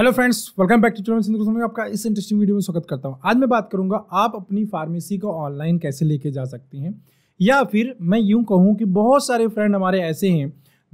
hello friends welcome back to Sindhu में आपका इस इंटरेस्टिंग वीडियो में स्वागत करता हूं आज मैं बात करूंगा आप अपनी फार्मेसी को ऑनलाइन कैसे लेके जा सकते हैं या फिर मैं यूं कहूं कि बहुत सारे फ्रेंड हमारे ऐसे हैं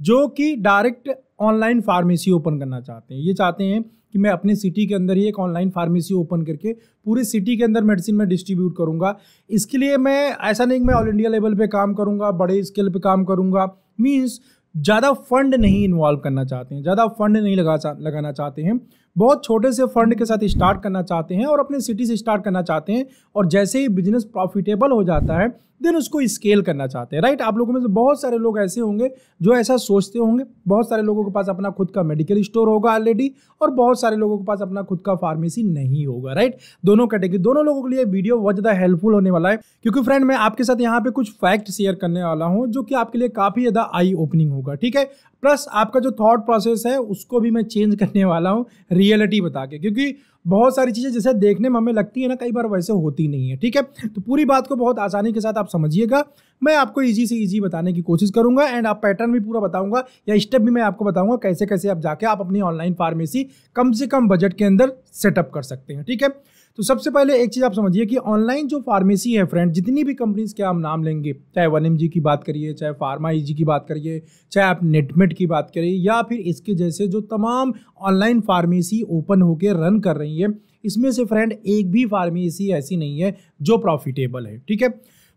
जो कि डायरेक्ट ऑनलाइन फार्मेसी ओपन करना चाहते हैं ये चाहते हैं कि मैं अपने सिटी के अंदर ही एक ऑनलाइन फार्मेसी ओपन करके पूरे सिटी के अंदर मेडिसिन में डिस्ट्रीब्यूट करूँगा इसके लिए मैं ऐसा नहीं मैं ऑल इंडिया लेवल पर काम करूँगा बड़े स्केल पर काम करूँगा मीन्स ज़्यादा फंड नहीं इन्वॉल्व करना चाहते हैं ज़्यादा फंड नहीं लगा लगाना चाहते हैं बहुत छोटे से फंड के साथ स्टार्ट करना चाहते हैं और अपने सिटी से स्टार्ट करना चाहते हैं और जैसे ही बिजनेस प्रॉफिटेबल हो जाता है देन उसको स्केल करना चाहते हैं राइट आप लोगों में से बहुत सारे लोग ऐसे होंगे जो ऐसा सोचते होंगे बहुत सारे लोगों के पास अपना खुद का मेडिकल स्टोर होगा ऑलरेडी और बहुत सारे लोगों के पास अपना खुद का फार्मेसी नहीं होगा राइट दोनों कैटेगरी दोनों लोगों के लिए वीडियो बहुत ज़्यादा हेल्पफुल होने वाला है क्योंकि फ्रेंड मैं आपके साथ यहाँ पे कुछ फैक्ट शेयर करने वाला हूँ जो कि आपके लिए काफ़ी ज़्यादा आई ओपनिंग होगा ठीक है प्लस आपका जो थॉट प्रोसेस है उसको भी मैं चेंज करने वाला हूँ रियलिटी बता के क्योंकि बहुत सारी चीज़ें जैसे देखने में हमें लगती है ना कई बार वैसे होती नहीं है ठीक है तो पूरी बात को बहुत आसानी के साथ आप समझिएगा मैं आपको ईजी से ईजी बताने की कोशिश करूंगा एंड आप पैटर्न भी पूरा बताऊंगा या स्टेप भी मैं आपको बताऊंगा कैसे कैसे आप जाके आप अपनी ऑनलाइन फार्मेसी कम से कम बजट के अंदर सेटअप कर सकते हैं ठीक है तो सबसे पहले एक चीज़ आप समझिए कि ऑनलाइन जो फार्मेसी है फ्रेंड जितनी भी कंपनीज के हम नाम लेंगे चाहे वन की बात करिए चाहे फार्मा ई e की बात करिए चाहे आप नेटमेट की बात करिए या फिर इसके जैसे जो तमाम ऑनलाइन फार्मेसी ओपन होकर रन कर रही है इसमें से फ्रेंड एक भी फार्मेसी ऐसी नहीं है जो प्रॉफिटेबल है ठीक है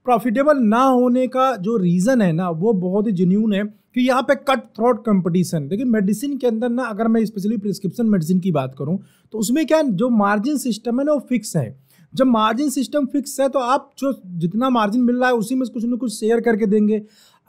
प्रॉफिटेबल ना होने का जो रीज़न है ना वो बहुत ही जेन्यून है कि यहाँ पे कट थ्रॉट कंपटीशन देखिए मेडिसिन के अंदर ना अगर मैं स्पेशली प्रिस्क्रिप्शन मेडिसिन की बात करूँ तो उसमें क्या जो मार्जिन सिस्टम है ना वो फिक्स है जब मार्जिन सिस्टम फिक्स है तो आप जो जितना मार्जिन मिल रहा है उसी में कुछ ना कुछ शेयर करके देंगे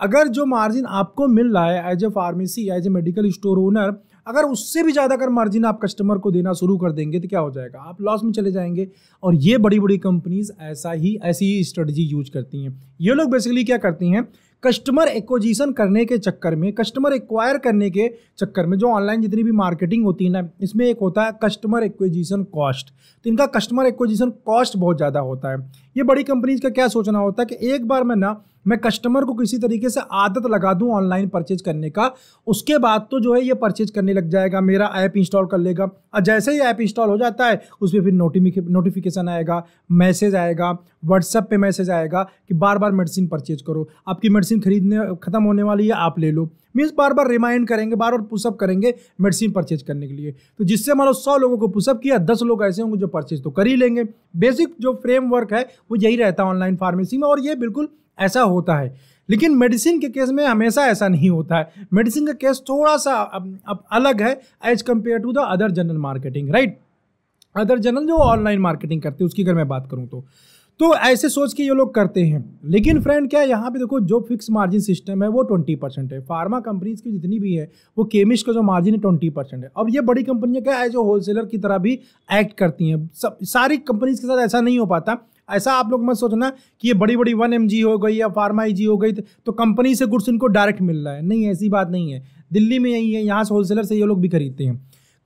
अगर जो मार्जिन आपको मिल रहा है as a pharmacy as a medical store owner अगर उससे भी ज़्यादा अगर मार्जिन आप कस्टमर को देना शुरू कर देंगे तो क्या हो जाएगा आप लॉस में चले जाएंगे और ये बड़ी बड़ी कंपनीज ऐसा ही ऐसी ही स्ट्रेटजी यूज करती हैं ये लोग बेसिकली क्या करती हैं कस्टमर एक्विजिशन करने के चक्कर में कस्टमर एक्वायर करने के चक्कर में जो ऑनलाइन जितनी भी मार्केटिंग होती है ना इसमें एक होता है कस्टमर एक्विजिशन कॉस्ट तो इनका कस्टमर एक्विजिशन कॉस्ट बहुत ज़्यादा होता है ये बड़ी कंपनीज का क्या सोचना होता है कि एक बार मैं ना मैं कस्टमर को किसी तरीके से आदत लगा दूं ऑनलाइन परचेज करने का उसके बाद तो जो है ये परचेज करने लग जाएगा मेरा ऐप इंस्टॉल कर लेगा और जैसे ही ऐप इंस्टॉल हो जाता है उस पर फिर नोटिफिकेशन आएगा मैसेज आएगा व्हाट्सएप पे मैसेज आएगा कि बार बार मेडिसिन परचेज करो आपकी मेडिसिन मेडिसिन खरीदने खत्म होने वाली है आप ले लो मीन्स बार बार रिमाइंड करेंगे बार बार पुशअप करेंगे मेडिसिन परचेज करने के लिए तो जिससे मान लो सौ लोगों को पुशअप किया दस लोग ऐसे होंगे जो परचेज तो कर ही लेंगे बेसिक जो फ्रेमवर्क है वो यही रहता है ऑनलाइन फार्मेसी में और ये बिल्कुल ऐसा होता है लेकिन मेडिसिन के केस में हमेशा ऐसा नहीं होता है मेडिसिन का केस थोड़ा सा अब, अब अलग है as compare to the other general marketing right other general जो ऑनलाइन मार्केटिंग करते हैं उसकी अगर मैं बात करूँ तो तो ऐसे सोच के ये लोग करते हैं लेकिन फ्रेंड क्या यहाँ पे देखो जो फिक्स मार्जिन सिस्टम है वो ट्वेंटी परसेंट है फार्मा कंपनीज की जितनी भी है वो केमिस्ट का जो मार्जिन है ट्वेंटी परसेंट है अब ये बड़ी कंपनियाँ क्या है जो होलसेलर की तरह भी एक्ट करती हैं सब सारी कंपनीज के साथ ऐसा नहीं हो पाता ऐसा आप लोग मत सोचना कि ये बड़ी बड़ी वन एम हो गई या फार्मा ई हो गई तो कंपनी से गुड्स इनको डायरेक्ट मिल रहा है नहीं ऐसी बात नहीं है दिल्ली में यही है यहाँ से होलसेलर से ये लोग भी खरीदते हैं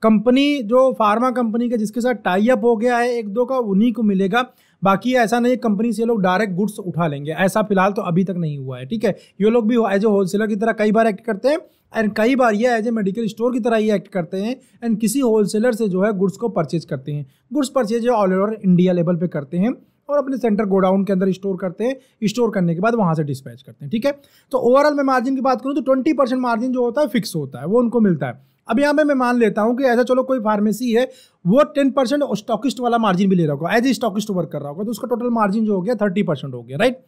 कंपनी जो फार्मा कंपनी का जिसके साथ टाई अप हो गया है एक दो का उन्हीं को मिलेगा बाकी ऐसा नहीं है कंपनी से लोग डायरेक्ट गुड्स उठा लेंगे ऐसा फिलहाल तो अभी तक नहीं हुआ है ठीक है ये लोग भी एज ए होलसेलर की तरह कई बार एक्ट करते हैं एंड कई बार ये एज ए मेडिकल स्टोर की तरह ही एक्ट करते हैं एंड किसी होलसेलर से जो है गुड्स को परचेज करते हैं goods purchase all over India level पर करते हैं और अपने सेंटर गोडाउन के अंदर स्टोर करते हैं स्टोर करने के बाद वहाँ से डिस्पैच करते हैं ठीक है तो ओवरऑल मैं मार्जिन की बात करूँ तो ट्वेंटी परसेंट मार्जिन जो होता है फिक्स होता है वो उनको मिलता है अब यहाँ पे मैं मान लेता हूँ कि ऐसा चलो कोई फार्मेसी है वो टेन परसेंट स्टॉकिस्ट वाला मार्जिन भी ले रहा होगा एज ए स्टॉकिस्ट वर्क कर रहा होगा तो उसका टोटल मार्जिन जो हो गया थर्टी परसेंट हो गया राइट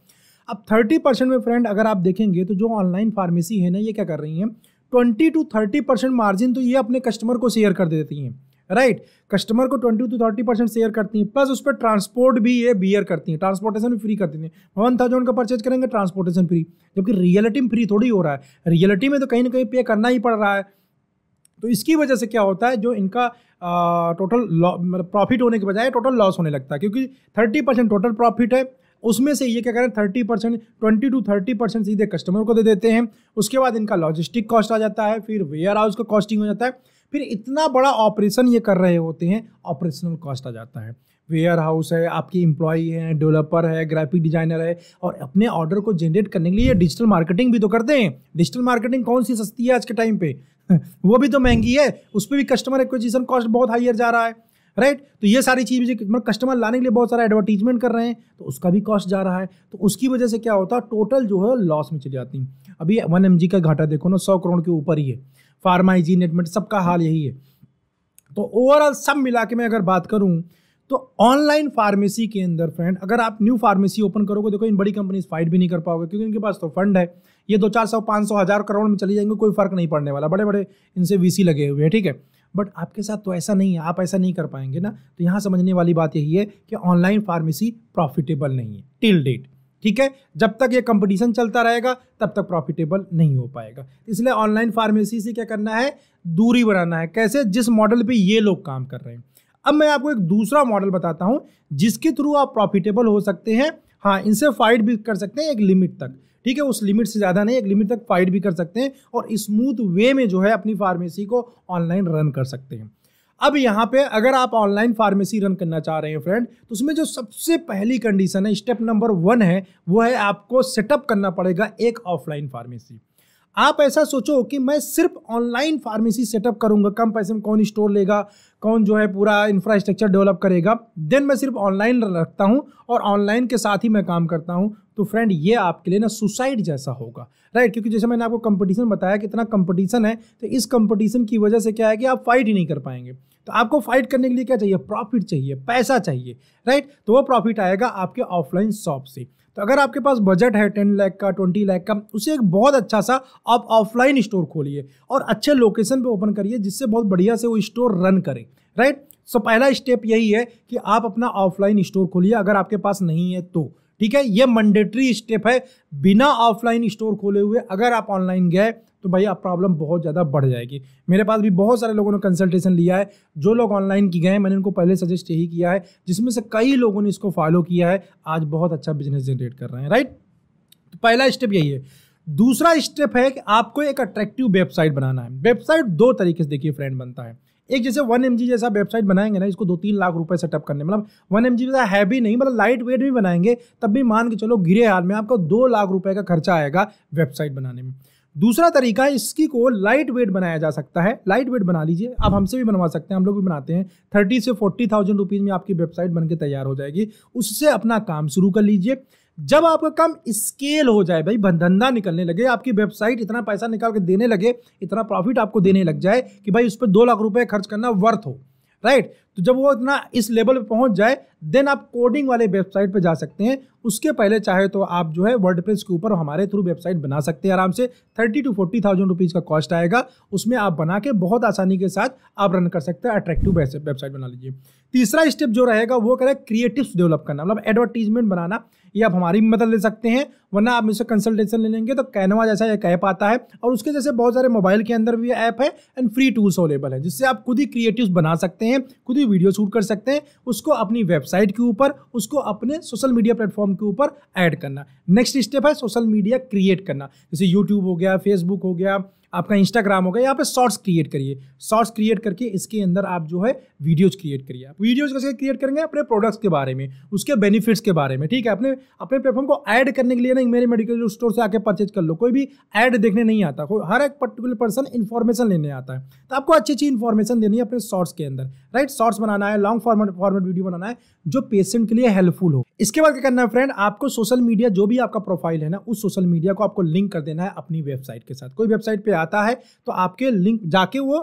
अब थर्टी परसेंट में फ्रेंड अगर आप देखेंगे तो जो ऑनलाइन फार्मेसी है ना ये क्या कर रही हैं twenty to thirty percent margin तो ये अपने कस्टमर को शेयर कर देती हैं राइट कस्टमर को twenty to thirty percent share करती हैं प्लस उस पर ट्रांसपोर्ट भी ये बियर करती हैं ट्रांसपोर्टेशन भी फ्री करती हैं वन थाउजेंड का परचेज करेंगे ट्रांसपोर्टेशन फ्री जबकि रियलिटी में फ्री थोड़ी हो रहा है रियलिटी में तो कहीं ना कहीं पे करना ही पड़ रहा है तो इसकी वजह से क्या होता है जो इनका टोटल मतलब प्रॉफिट होने के बजाय टोटल लॉस होने लगता है क्योंकि थर्टी परसेंट टोटल प्रॉफिट है उसमें से ये क्या करें thirty percent twenty to thirty percent सीधे कस्टमर को दे देते हैं उसके बाद इनका लॉजिस्टिक कॉस्ट आ जाता है फिर वेयर हाउस का कॉस्टिंग हो जाता है फिर इतना बड़ा ऑपरेशन ये कर रहे होते हैं ऑपरेशनल कॉस्ट आ जाता है वेयर हाउस है आपकी इम्प्लॉई है डेवलपर है ग्राफिक डिजाइनर है और अपने ऑर्डर को जनरेट करने के लिए डिजिटल मार्केटिंग भी तो करते हैं डिजिटल मार्केटिंग कौन सी सस्ती है आज के टाइम पे वो भी तो महंगी है उस पर भी कस्टमर एक्विजिशन कॉस्ट बहुत हाइयर जा रहा है राइट तो ये सारी चीज़ मतलब कस्टमर लाने के लिए बहुत सारा एडवर्टीजमेंट कर रहे हैं तो उसका भी कॉस्ट जा रहा है तो उसकी वजह से क्या होता है टोटल जो है लॉस में चली जाती है अभी वन एम का घाटा देखो ना सौ करोड़ के ऊपर ही है फार्मा हाइजीन सबका हाल यही है तो ओवरऑल सब मिला के मैं अगर बात करूँ तो ऑनलाइन फार्मेसी के अंदर फ्रेंड अगर आप न्यू फार्मेसी ओपन करोगे देखो इन बड़ी कंपनीज फाइट भी नहीं कर पाओगे क्योंकि इनके पास तो फंड है ये दो चार सौ पाँच सौ हज़ार करोड़ में चली जाएंगे कोई फर्क नहीं पड़ने वाला बड़े बड़े इनसे वीसी लगे हुए हैं ठीक है बट आपके साथ तो ऐसा नहीं है आप ऐसा नहीं कर पाएंगे ना तो यहाँ समझने वाली बात यही है कि ऑनलाइन फार्मेसी प्रॉफिटेबल नहीं है टिल डेट ठीक है जब तक ये कंपटीशन चलता रहेगा तब तक प्रॉफिटेबल नहीं हो पाएगा इसलिए ऑनलाइन फार्मेसी से क्या करना है दूरी बनाना है कैसे जिस मॉडल पे ये लोग काम कर रहे हैं अब मैं आपको एक दूसरा मॉडल बताता हूँ जिसके थ्रू आप प्रॉफिटेबल हो सकते हैं हाँ इनसे फाइट भी कर सकते हैं एक लिमिट तक ठीक है उस लिमिट से ज़्यादा नहीं एक लिमिट तक फाइट भी कर सकते हैं और स्मूथ वे में जो है अपनी फार्मेसी को ऑनलाइन रन कर सकते हैं अब यहाँ पे अगर आप ऑनलाइन फार्मेसी रन करना चाह रहे हैं फ्रेंड तो उसमें जो सबसे पहली कंडीशन है स्टेप नंबर वन है वो है आपको सेटअप करना पड़ेगा एक ऑफलाइन फार्मेसी आप ऐसा सोचो कि मैं सिर्फ ऑनलाइन फार्मेसी सेटअप करूंगा कम पैसे में कौन स्टोर लेगा कौन जो है पूरा इंफ्रास्ट्रक्चर डेवलप करेगा देन मैं सिर्फ ऑनलाइन रखता हूँ और ऑनलाइन के साथ ही मैं काम करता हूँ तो फ्रेंड ये आपके लिए ना सुसाइड जैसा होगा राइट क्योंकि जैसे मैंने आपको कंपटीशन बताया कि इतना कंपटीशन है तो इस कंपटीशन की वजह से क्या है कि आप फाइट ही नहीं कर पाएंगे तो आपको फाइट करने के लिए क्या चाहिए प्रॉफिट चाहिए पैसा चाहिए राइट तो वो प्रॉफिट आएगा आपके ऑफलाइन शॉप से तो अगर आपके पास बजट है टेन लाख का ट्वेंटी लाख का उसे एक बहुत अच्छा सा आप ऑफलाइन स्टोर खोलिए और अच्छे लोकेशन पे ओपन करिए जिससे बहुत बढ़िया से वो स्टोर रन करे राइट सो पहला स्टेप यही है कि आप अपना ऑफलाइन स्टोर खोलिए अगर आपके पास नहीं है तो ठीक है ये मंडेटरी स्टेप है बिना ऑफलाइन स्टोर खोले हुए अगर आप ऑनलाइन गए तो भाई आप प्रॉब्लम बहुत ज़्यादा बढ़ जाएगी मेरे पास भी बहुत सारे लोगों ने कंसल्टेशन लिया है जो लोग ऑनलाइन की गए हैं मैंने उनको पहले सजेस्ट यही किया है जिसमें से कई लोगों ने इसको फॉलो किया है आज बहुत अच्छा बिजनेस जनरेट कर रहे हैं राइट तो पहला स्टेप यही है दूसरा स्टेप है कि आपको एक अट्रैक्टिव वेबसाइट बनाना है वेबसाइट दो तरीके से देखिए फ्रेंड बनता है एक जैसे वन एम जैसा वेबसाइट बनाएंगे ना इसको दो तीन लाख रुपए सेटअप करने मतलब वन एम जैसा हैवी नहीं मतलब लाइट वेट भी बनाएंगे तब भी मान के चलो गिरे हाल में आपको दो लाख रुपए का खर्चा आएगा वेबसाइट बनाने में दूसरा तरीका इसकी को लाइट वेट बनाया जा सकता है लाइट वेट बना लीजिए आप हमसे भी बनवा सकते हैं हम लोग भी बनाते हैं थर्टी से फोर्टी थाउजेंड रुपीज़ में आपकी वेबसाइट बनकर तैयार हो जाएगी उससे अपना काम शुरू कर लीजिए जब आपका काम स्केल हो जाए भाई धंधा निकलने लगे आपकी वेबसाइट इतना पैसा निकाल के देने लगे इतना प्रॉफिट आपको देने लग जाए कि भाई उस पर दो लाख रुपए खर्च करना वर्थ हो राइट तो जब वो इतना इस लेवल पे पहुंच जाए देन आप कोडिंग वाले वेबसाइट पे जा सकते हैं उसके पहले चाहे तो आप जो है वर्ड के ऊपर हमारे थ्रू वेबसाइट बना सकते हैं आराम से thirty to forty thousand rupees का कॉस्ट आएगा उसमें आप बना के बहुत आसानी के साथ आप रन कर सकते हैं अट्रैक्टिव वेबसाइट बना लीजिए तीसरा स्टेप जो रहेगा वो करें क्रिएटिव्स डेवलप करना मतलब एडवर्टीजमेंट बनाना ये आप हमारी भी मदद ले सकते हैं वरना आप मुझसे कंसल्टेशन ले लेंगे तो कैनवा जैसा एक कह पाता है और उसके जैसे बहुत सारे मोबाइल के अंदर भी ऐप है एंड फ्री टूल्स अवेलेबल है जिससे आप खुद ही क्रिएटिव बना सकते हैं खुद ही वीडियो शूट कर सकते हैं उसको अपनी वेबसाइट के ऊपर उसको अपने सोशल मीडिया प्लेटफॉर्म के ऊपर ऐड करना नेक्स्ट स्टेप है सोशल मीडिया क्रिएट करना जैसे यूट्यूब हो गया फेसबुक हो गया आपका इंस्टाग्राम होगा यहाँ पे शॉर्ट्स क्रिएट करिए शॉर्ट्स क्रिएट करके इसके अंदर आप जो है वीडियोज क्रिएट करिए आप वीडियोज कैसे क्रिएट करेंगे अपने प्रोडक्ट्स के बारे में उसके बेनिफिट्स के बारे में ठीक है अपने अपने प्लेटफॉर्म को ऐड करने के लिए ना मेरे मेडिकल स्टोर से आके परचेज कर लो कोई भी ऐड देखने नहीं आता हर एक पर्टिकुलर पर्सन इन्फॉर्मेशन लेने आता है तो आपको अच्छी अच्छी इन्फॉर्मेशन देनी है अपने शॉर्ट्स के अंदर राइट शॉर्ट्स बनाना है लॉन्ग फॉर्मेट फॉर्मेट वीडियो बनाना है जो पेशेंट के लिए हेल्पफुल हो इसके बाद क्या करना है फ्रेंड आपको सोशल मीडिया जो भी आपका प्रोफाइल है ना उस सोशल मीडिया को आपको लिंक कर देना है अपनी वेबसाइट के साथ कोई वेबसाइट पे आता है तो आपके लिंक जाके वो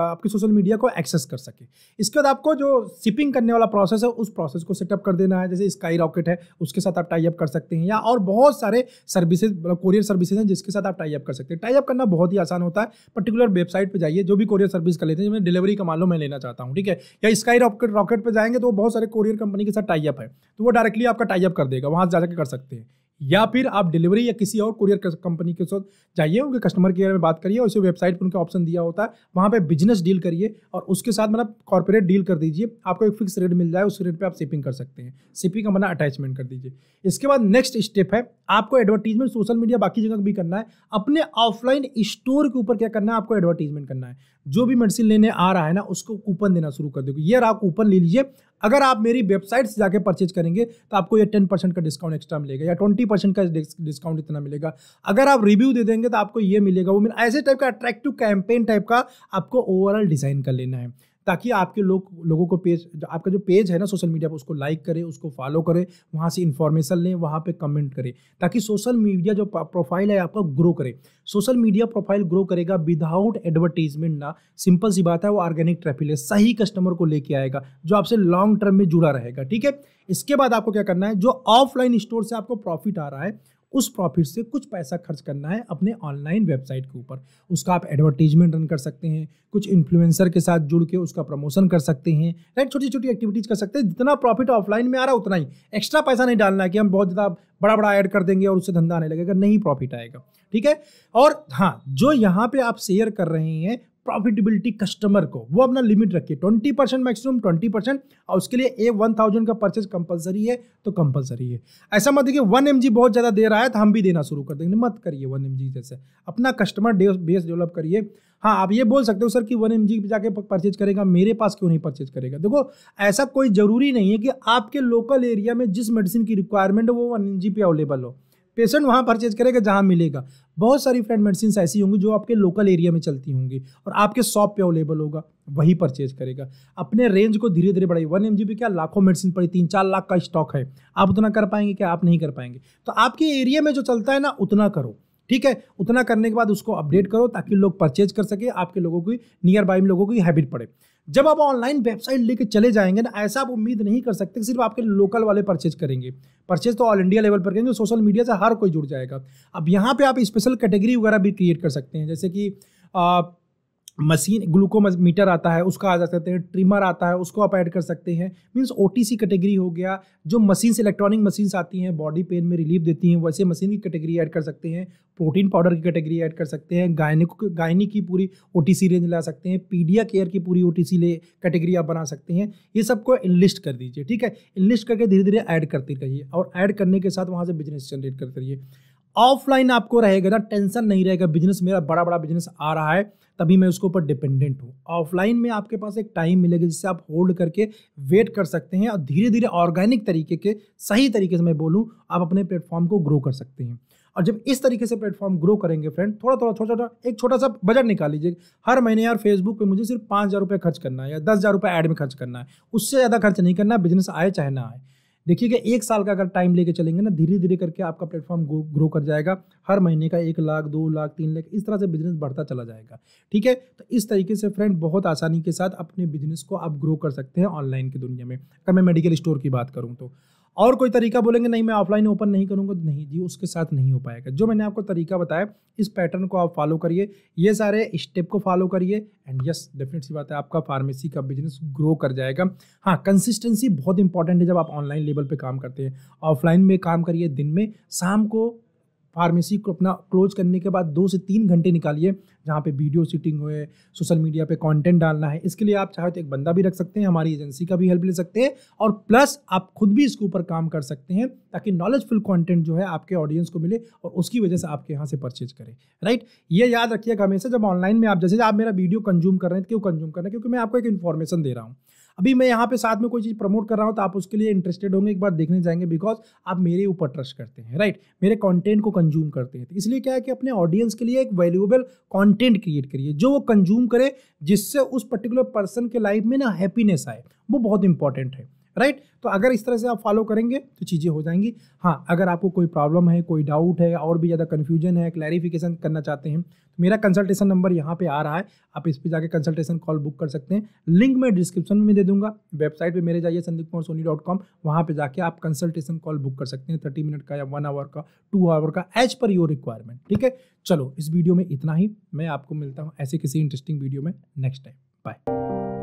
आपके सोशल मीडिया को एक्सेस कर सके इसके बाद आपको जो शिपिंग करने वाला प्रोसेस है उस प्रोसेस को सेटअप कर देना है जैसे स्काई रॉकेट है उसके साथ आप टाइप कर सकते हैं या और बहुत सारे सर्विसेज कोरियर सर्विसेज हैं जिसके साथ आप टाइप कर सकते हैं टाइप करना बहुत ही आसान होता है पर्टिकुलर वेबसाइट पर जाइए जो भी कोरियर सर्विस कर लेते हैं जिसमें डिलीवरी का मालूम मैं लेना चाहता हूँ ठीक है या स्काई रॉकेट रॉकेट पर जाएंगे तो बहुत सारे कोरियर कंपनी के साथ टाइप है तो वो डायरेक्ट डायरेक्टली आपका टाइप कर देगा वहाँ से जाकर कर सकते हैं या फिर आप डिलीवरी या किसी और कुरियर कंपनी के साथ जाइए उनके कस्टमर केयर में बात करिए और उसे वेबसाइट पर उनका ऑप्शन दिया होता है वहाँ पे बिजनेस डील करिए और उसके साथ मतलब कॉर्पोरेट डील कर दीजिए आपको एक फिक्स रेट मिल जाए उस रेट पे आप शिपिंग कर सकते हैं शिपिंग का मना मतलब अटैचमेंट कर दीजिए इसके बाद नेक्स्ट स्टेप है आपको एडवर्टीजमेंट सोशल मीडिया बाकी जगह भी करना है अपने ऑफलाइन स्टोर के ऊपर क्या करना है आपको एडवर्टीजमेंट करना है जो भी मेडिसिन लेने आ रहा है ना उसको कूपन देना शुरू कर दो ये आप कूपन ले लीजिए अगर आप मेरी वेबसाइट से जाकर परचेज करेंगे तो आपको ये टेन परसेंट का डिस्काउंट एक्स्ट्रा मिलेगा या ट्वेंटी परसेंट का डिस्काउंट इतना मिलेगा अगर आप रिव्यू दे देंगे तो आपको ये मिलेगा वो मीन ऐसे टाइप का अट्रैक्टिव कैंपेन टाइप का आपको ओवरऑल डिज़ाइन कर लेना है ताकि आपके लोग लोगों को पेज आपका जो पेज है ना सोशल मीडिया पर उसको लाइक करें उसको फॉलो करें वहाँ से इन्फॉर्मेशन लें वहाँ पर कमेंट करें ताकि सोशल मीडिया जो प्रोफाइल है आपका ग्रो करे सोशल मीडिया प्रोफाइल ग्रो करेगा विदाउट एडवर्टीजमेंट ना सिंपल सी बात है वो ऑर्गेनिक ट्रैफिक है सही कस्टमर को लेके आएगा जो आपसे लॉन्ग टर्म में जुड़ा रहेगा ठीक है इसके बाद आपको क्या करना है जो ऑफलाइन स्टोर से आपको प्रॉफिट आ रहा है उस प्रॉफिट से कुछ पैसा खर्च करना है अपने ऑनलाइन वेबसाइट के ऊपर उसका आप एडवर्टीजमेंट रन कर सकते हैं कुछ इन्फ्लुएंसर के साथ जुड़ के उसका प्रमोशन कर सकते हैं राइट छोटी छोटी एक्टिविटीज कर सकते हैं जितना प्रॉफिट ऑफलाइन में आ रहा है उतना ही एक्स्ट्रा पैसा नहीं डालना है कि हम बहुत ज़्यादा बड़ा बड़ा ऐड कर देंगे और उससे धंधा आने लगेगा नहीं प्रॉफिट आएगा ठीक है और हाँ जो यहाँ पे आप शेयर कर रहे हैं प्रॉफिटेबिलिटी कस्टमर को वो अपना लिमिट रखिए twenty percent maximum twenty percent और उसके लिए ए वन थाउजेंड का परचेज कंपलसरी है तो कंपलसरी है ऐसा मत देखिए वन एम जी बहुत ज़्यादा दे रहा है तो हम भी देना शुरू कर देंगे मत करिए वन एम जी जैसे अपना कस्टमर बेस डेवलप करिए हाँ आप ये बोल सकते हो सर कि वन एम जी जाके परचेज करेगा मेरे पास क्यों नहीं परचेज करेगा देखो ऐसा कोई ज़रूरी नहीं है कि आपके लोकल एरिया में जिस मेडिसिन की रिक्वायरमेंट हो वो वन एम जी पे अवेलेबल हो पेशेंट वहाँ परचेज करेगा जहाँ मिलेगा बहुत सारी फ्रेंड मेडिसिन ऐसी होंगी जो आपके लोकल एरिया में चलती होंगी और आपके शॉप पे अवेलेबल होगा वही परचेज करेगा अपने रेंज को धीरे धीरे बढ़ाइए वन एम जी क्या लाखों मेडिसिन पड़ी तीन चार लाख का स्टॉक है आप उतना कर पाएंगे क्या आप नहीं कर पाएंगे तो आपके एरिया में जो चलता है ना उतना करो ठीक है उतना करने के बाद उसको अपडेट करो ताकि लोग परचेज कर सके आपके लोगों की नियर बाई में लोगों की हैबिट पड़े जब आप ऑनलाइन वेबसाइट लेके चले जाएंगे ना ऐसा आप उम्मीद नहीं कर सकते सिर्फ आपके लोकल वाले परचेज करेंगे परचेज तो ऑल इंडिया लेवल पर करेंगे सोशल तो मीडिया से हर कोई जुड़ जाएगा अब यहाँ पे आप स्पेशल कैटेगरी वगैरह भी क्रिएट कर सकते हैं जैसे कि मशीन मीटर आता है उसका आ जा सकते हैं ट्रिमर आता है उसको आप ऐड कर सकते हैं मीन्स ओ कैटेगरी हो गया जो मशीन्स इलेक्ट्रॉनिक मशीन्स आती हैं बॉडी पेन में रिलीफ देती हैं वैसे मशीन की कैटेगरी ऐड कर सकते हैं प्रोटीन पाउडर की कैटेगरी ऐड कर सकते हैं गायनिक गायनी की पूरी ओ रेंज ला सकते हैं पीडिया केयर की पूरी ओ ले कैटेगरी आप बना सकते हैं ये सबको इनलिस्ट कर दीजिए ठीक है इनलिस्ट करके धीरे धीरे ऐड करते रहिए और ऐड करने के साथ वहाँ से बिजनेस जनरेट करते रहिए ऑफलाइन आपको रहेगा ना टेंशन नहीं रहेगा बिजनेस मेरा बड़ा बड़ा बिजनेस आ रहा है तभी मैं उसके ऊपर डिपेंडेंट हूँ ऑफलाइन में आपके पास एक टाइम मिलेगा जिससे आप होल्ड करके वेट कर सकते हैं और धीरे धीरे ऑर्गेनिक तरीके के सही तरीके से मैं बोलूँ आप अपने प्लेटफॉर्म को ग्रो कर सकते हैं और जब इस तरीके से प्लेटफॉर्म ग्रो करेंगे फ्रेंड थोड़ा थोड़ा थोड़ा छोटा एक छोटा सा बजट निकाल लीजिए हर महीने यार फेसबुक पे मुझे सिर्फ पाँच हज़ार रुपये खर्च करना है या दस हज़ार रुपये ऐड में खर्च करना है उससे ज़्यादा खर्च नहीं करना बिजनेस आए चाहे ना आए देखिएगा एक साल का अगर टाइम लेके चलेंगे ना धीरे धीरे करके आपका प्लेटफॉर्म ग्रो कर जाएगा हर महीने का एक लाख दो लाख तीन लाख इस तरह से बिजनेस बढ़ता चला जाएगा ठीक है तो इस तरीके से फ्रेंड बहुत आसानी के साथ अपने बिजनेस को आप ग्रो कर सकते हैं ऑनलाइन की दुनिया में अगर मैं मेडिकल स्टोर की बात करूँ तो और कोई तरीका बोलेंगे नहीं मैं ऑफलाइन ओपन नहीं करूँगा तो नहीं जी उसके साथ नहीं हो पाएगा जो मैंने आपको तरीका बताया इस पैटर्न को आप फॉलो करिए ये सारे स्टेप को फॉलो करिए एंड यस डेफिनेट सी बात है आपका फार्मेसी का बिजनेस ग्रो कर जाएगा हाँ कंसिस्टेंसी बहुत इंपॉर्टेंट है जब आप ऑनलाइन लेवल पर काम करते हैं ऑफलाइन में काम करिए दिन में शाम को फार्मेसी को अपना क्लोज करने के बाद दो से तीन घंटे निकालिए जहाँ पे वीडियो शूटिंग हुए सोशल मीडिया पे कंटेंट डालना है इसके लिए आप चाहे तो एक बंदा भी रख सकते हैं हमारी एजेंसी का भी हेल्प ले सकते हैं और प्लस आप खुद भी इसके ऊपर काम कर सकते हैं ताकि नॉलेजफुल कॉन्टेंट जो है आपके ऑडियंस को मिले और उसकी वजह से आपके यहाँ से परचेज करें राइट ये याद रखिएगा हमेशा जब ऑनलाइन में आप जैसे आप मेरा वीडियो कंज्यूम कर रहे हैं क्यों कंज्यूम कर रहे हैं क्योंकि मैं आपको एक इन्फॉर्मेशन दे रहा हूँ अभी मैं यहाँ पे साथ में कोई चीज़ प्रमोट कर रहा हूँ तो आप उसके लिए इंटरेस्टेड होंगे एक बार देखने जाएंगे बिकॉज आप मेरे ऊपर ट्रस्ट करते हैं राइट मेरे कंटेंट को कंज्यूम करते हैं तो इसलिए क्या है कि अपने ऑडियंस के लिए एक वैल्यूएबल कॉन्टेंट कंटेंट क्रिएट करिए जो वो कंज्यूम करे जिससे उस पर्टिकुलर पर्सन के लाइफ में ना हैप्पीनेस आए वो बहुत इंपॉर्टेंट है राइट तो अगर इस तरह से आप फॉलो करेंगे तो चीज़ें हो जाएंगी हाँ अगर आपको कोई प्रॉब्लम है कोई डाउट है और भी ज़्यादा कन्फ्यूजन है क्लैरिफिकेशन करना चाहते हैं तो मेरा कंसल्टेशन नंबर यहाँ पे आ रहा है आप इस पर जाके कंसल्टेशन कॉल बुक कर सकते हैं लिंक मैं डिस्क्रिप्शन में दे दूंगा वेबसाइट पर मेरे जाइए संदीप कुमार सोनी डॉट कॉम वहाँ पर जाके आप कंसल्टेशन कॉल बुक कर सकते हैं थर्टी मिनट का या वन आवर का टू आवर का एज पर योर रिक्वायरमेंट ठीक है चलो इस वीडियो में इतना ही मैं आपको मिलता हूँ ऐसे किसी इंटरेस्टिंग वीडियो में नेक्स्ट टाइम बाय